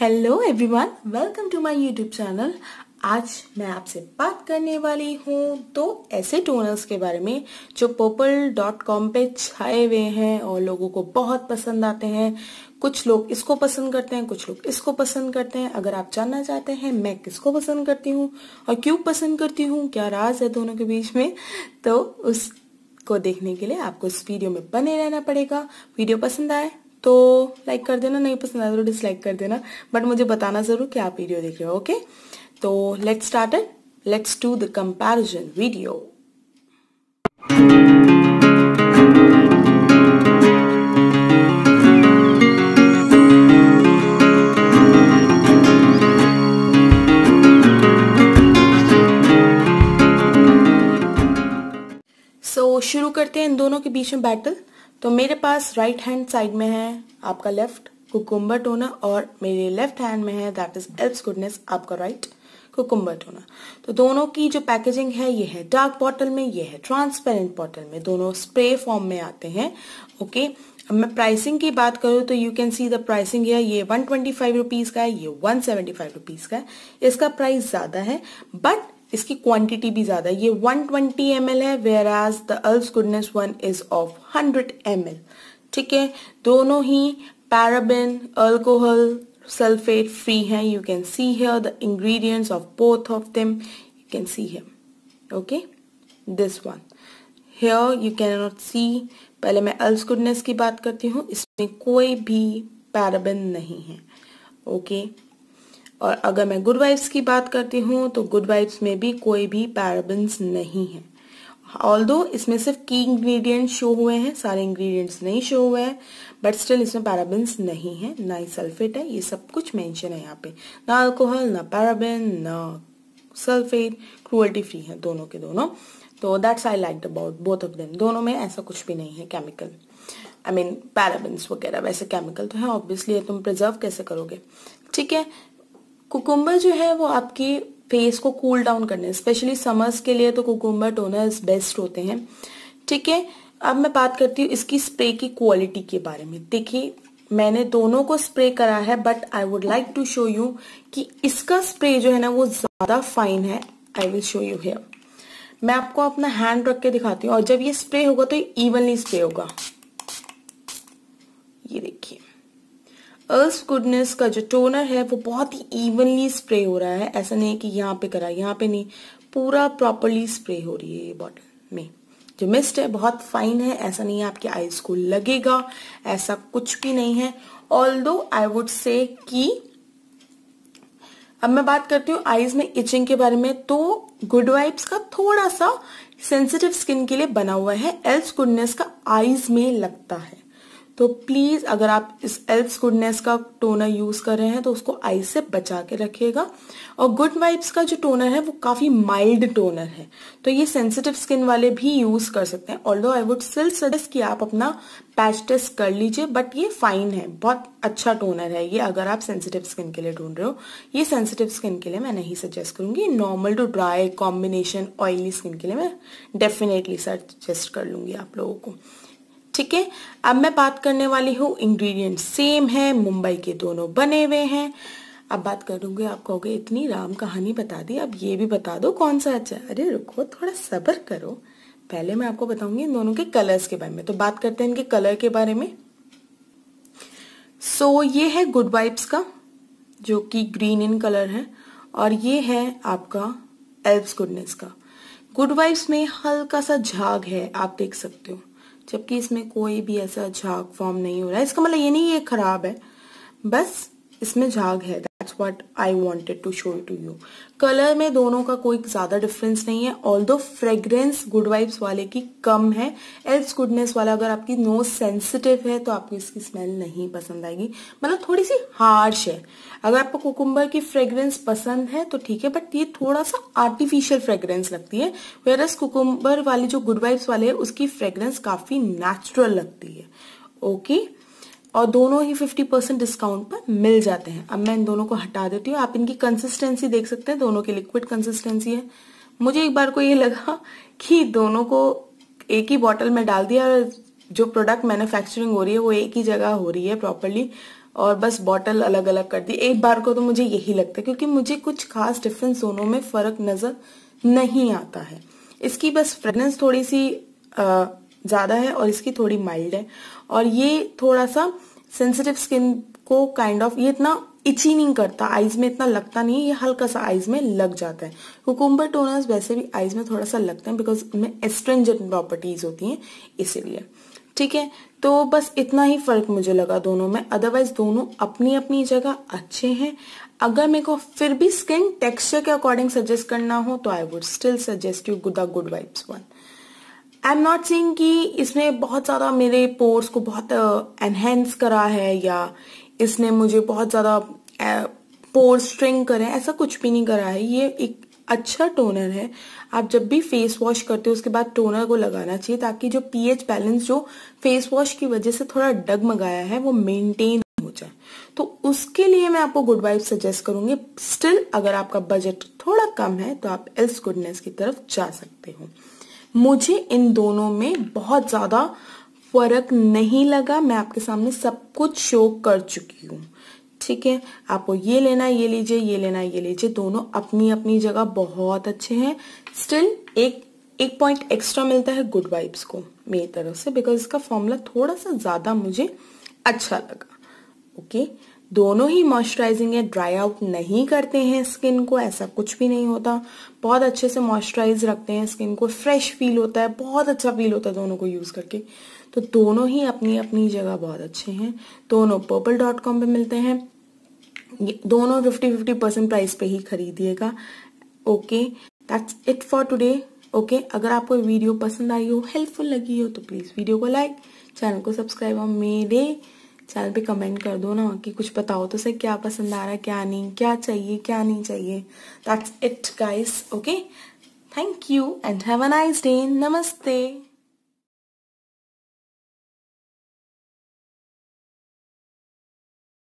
Hello everyone welcome to my YouTube channel आज मैं आपसे बात करने वाली हूँ दो ऐसे टोनर्स के बारे में जो पर्पल डॉट कॉम पे छाए हुए हैं और लोगों को बहुत पसंद आते हैं कुछ लोग इसको पसंद करते हैं कुछ लोग इसको पसंद करते हैं अगर आप जानना चाहते हैं मैं किसको पसंद करती हूँ और क्यों पसंद करती हूँ क्या राज है दोनों के बीच में तो उसको देखने के लिए आपको इस वीडियो में बने रहना पड़ेगा वीडियो पसंद आए तो लाइक कर देना नहीं पसंद आया तो डिसलाइक कर देना बट मुझे बताना जरूर कि आप वीडियो देख रहे हो ओके तो let's start let's do the comparison video so शुरू करते हैं इन दोनों के बीच में बैटल तो मेरे पास राइट हैंड साइड में है आपका लेफ्ट कुकुम्बर टोना और मेरे लेफ्ट हैंड में है दैट इज एल्प्स गुडनेस आपका राइट कुकुम्बर टोना तो दोनों की जो पैकेजिंग है ये है डार्क बॉटल में ये है ट्रांसपेरेंट बॉटल में दोनों स्प्रे फॉर्म में आते हैं ओके अब मैं प्राइसिंग की बात करूँ तो you can see the pricing है ये वन ट्वेंटी फाइव रुपीज का है ये वन सेवेंटी फाइव रुपीज का है इसका प्राइस ज्यादा है बट इसकी क्वांटिटी भी ज्यादा ये 120 ट्वेंटी है whereas the Alps goodness one is of 100 M ठीक है दोनों ही पैराबिन अल्कोहल सल्फेट फ्री हैं you can see here the ingredients of both of them you can see here okay this one here you can not see पहले मैं अल्स goodness की बात करती हूँ इसमें कोई भी पैराबिन नहीं है ओके okay? और अगर मैं गुड वाइब्स की बात करती हूँ तो गुड वाइब्स में भी कोई भी पैराबिन्स नहीं है ऑल दो इसमें सिर्फ की इंग्रेडिएंट शो हुए हैं सारे इंग्रेडिएंट्स नहीं शो हुए हैं बट स्टिल इसमें पैराबिन्स नहीं है ना ही सल्फेट है ये सब कुछ मेंशन है यहाँ पे ना अल्कोहल ना पैराबिन ना सल्फेट क्रूअल्टी फ्री है दोनों के दोनों तो that's I like about both of them दोनों में ऐसा कुछ भी नहीं है केमिकल आई मीन पैराबिन्स वगैरह वैसे केमिकल तो है ऑब्वियसली तुम प्रिजर्व कैसे करोगे ठीक है कुकुम्बर जो है वो आपकी फेस को कूल डाउन करने स्पेशली समर्स के लिए तो कुकुम्बर टोनर्स बेस्ट होते हैं ठीक है अब मैं बात करती हूँ इसकी स्प्रे की क्वालिटी के बारे में देखिए मैंने दोनों को स्प्रे करा है but I would like to show you कि इसका स्प्रे जो है ना वो ज्यादा फाइन है I will show you here मैं आपको अपना हैंड रख के दिखाती हूँ और जब ये स्प्रे होगा तो ये इवनली स्प्रे होगा ये देखिए अर्थ गुडनेस का जो टोनर है वो बहुत ही इवनली स्प्रे हो रहा है ऐसा नहीं कि यहाँ पे करा यहाँ पे नहीं पूरा प्रॉपरली स्प्रे हो रही है ये बॉटल में जो मिस्ट है बहुत फाइन है ऐसा नहीं है आपके आईज को लगेगा ऐसा कुछ भी नहीं है ऑल दो आई वुड से कि अब मैं बात करती हूँ आईज में इचिंग के बारे में तो गुड वाइब्स का थोड़ा सा सेंसिटिव स्किन के लिए बना हुआ है एल्स गुडनेस का आईज में लगता है तो प्लीज अगर आप इस एल्स गुडनेस का टोनर यूज कर रहे हैं तो उसको आई से बचा के रखिएगा और गुड वाइब्स का जो टोनर है वो काफी माइल्ड टोनर है तो ये सेंसिटिव स्किन वाले भी यूज कर सकते हैं although I would still suggest कि आप अपना पैच टेस्ट कर लीजिए बट ये फाइन है बहुत अच्छा टोनर है ये अगर आप सेंसिटिव स्किन के लिए ढूंढ रहे हो ये सेंसिटिव स्किन के लिए मैं नहीं सजेस्ट करूंगी normal to dry combination oily skin के लिए मैं डेफिनेटली सजेस्ट कर लूंगी आप लोगों को ठीक है अब मैं बात करने वाली हूँ इंग्रेडिएंट सेम है मुंबई के दोनों बने हुए हैं अब बात करूंगी आप कहोगे इतनी राम कहानी बता दी अब ये भी बता दो कौन सा अच्छा अरे रुको थोड़ा सबर करो पहले मैं आपको बताऊंगी इन दोनों के कलर्स के बारे में तो बात करते हैं इनके कलर के बारे में सो so, ये है गुड वाइब्स का जो कि ग्रीन इन कलर है और ये है आपका एल्ब्स गुडनेस का गुड वाइब्स में हल्का सा झाग है आप देख सकते हो जबकि इसमें कोई भी ऐसा झाग फॉर्म नहीं हो रहा है इसका मतलब ये नहीं ये खराब है बस इसमें झाग है that's what I wanted to show to you colour में दोनों का कोई ज्यादा डिफरेंस नहीं है ऑल दो फ्रेग्रेंस गुड वाइब्स वाले की कम है एल्स गुडनेस वाला अगर आपकी नोज सेंसिटिव है तो आपको इसकी स्मेल नहीं पसंद आएगी मतलब थोड़ी सी हार्श है अगर आपको कुकुम्बर की फ्रेग्रेंस पसंद है तो ठीक है बट ये थोड़ा सा आर्टिफिशियल फ्रेग्रेंस लगती है वेर एस कुकुम्बर वाली जो गुड वाइब्स वाले है उसकी फ्रेग्रेंस काफी नेचुरल लगती है ओके okay? और दोनों ही 50 परसेंट डिस्काउंट पर मिल जाते हैं अब मैं इन दोनों को हटा देती हूँ आप इनकी कंसिस्टेंसी देख सकते हैं दोनों की लिक्विड कंसिस्टेंसी है मुझे एक बार को ये लगा कि दोनों को एक ही बॉटल में डाल दिया और जो प्रोडक्ट मैन्युफैक्चरिंग हो रही है वो एक ही जगह हो रही है प्रॉपरली और बस बॉटल अलग अलग कर दी एक बार को तो मुझे यही लगता है क्योंकि मुझे कुछ खास डिफरेंस दोनों में फर्क नजर नहीं आता है इसकी बस फ्रेगनेंस थोड़ी सी आ, ज़्यादा है और इसकी थोड़ी माइल्ड है और ये थोड़ा सा सेंसिटिव स्किन को काइंड kind ऑफ of, ये इतना इची नहीं करता आईज में इतना लगता नहीं है ये हल्का सा आईज में लग जाता है कुकुम्बर टोनर्स वैसे भी आईज में थोड़ा सा लगते हैं बिकॉज उनमें एस्ट्रेंजेंट प्रॉपर्टीज होती हैं इसीलिए ठीक है तो बस इतना ही फर्क मुझे लगा दोनों में अदरवाइज दोनों अपनी अपनी जगह अच्छे हैं अगर मेरे को फिर भी स्किन टेक्सचर के अकॉर्डिंग सजेस्ट करना हो तो I would still suggest you the good vibes one I am not saying कि इसने बहुत ज़्यादा मेरे पोर्स को बहुत एनहेंस करा है या इसने मुझे बहुत ज़्यादा पोर्स स्ट्रिंग करे ऐसा कुछ भी नहीं करा है ये एक अच्छा टोनर है आप जब भी फेस वॉश करते हो उसके बाद टोनर को लगाना चाहिए ताकि जो पीएच बैलेंस जो फेस वॉश की वजह से थोड़ा डगमगाया है वो मेंटेन हो जाए तो उसके लिए मैं आपको गुड वाइफ सजेस्ट करूंगी स्टिल अगर आपका बजट थोड़ा कम है तो आप एल्स गुडनेस की तरफ जा सकते हो मुझे इन दोनों में बहुत ज़्यादा फर्क नहीं लगा मैं आपके सामने सब कुछ शो कर चुकी हूँ ठीक है आपको ये लेना ये लीजिए ये लेना ये लीजिए दोनों अपनी अपनी जगह बहुत अच्छे हैं स्टिल एक एक पॉइंट एक्स्ट्रा मिलता है गुड वाइब्स को मेरी तरफ से बिकॉज इसका फॉर्मूला थोड़ा सा ज़्यादा मुझे अच्छा लगा ओके okay? दोनों ही मॉइस्चराइजिंग है ड्राई आउट नहीं करते हैं स्किन को ऐसा कुछ भी नहीं होता बहुत अच्छे से मॉइस्चराइज रखते हैं स्किन को फ्रेश फील होता है बहुत अच्छा फील होता है दोनों को यूज करके तो दोनों ही अपनी अपनी जगह बहुत अच्छे हैं दोनों पर्पल डॉट कॉम पर मिलते हैं दोनों फिफ्टी फिफ्टी परसेंट प्राइस पे ही खरीदिएगा okay that's it for today okay अगर आपको वीडियो पसंद आई हो हेल्पफुल लगी हो तो प्लीज़ वीडियो को लाइक चैनल को सब्सक्राइब और मेरे चैनल पे कमेंट कर दो ना कि कुछ बताओ तो सर क्या पसंद आ रहा है क्या नहीं क्या चाहिए क्या नहीं चाहिए that's it guys okay thank you and have a nice day नमस्ते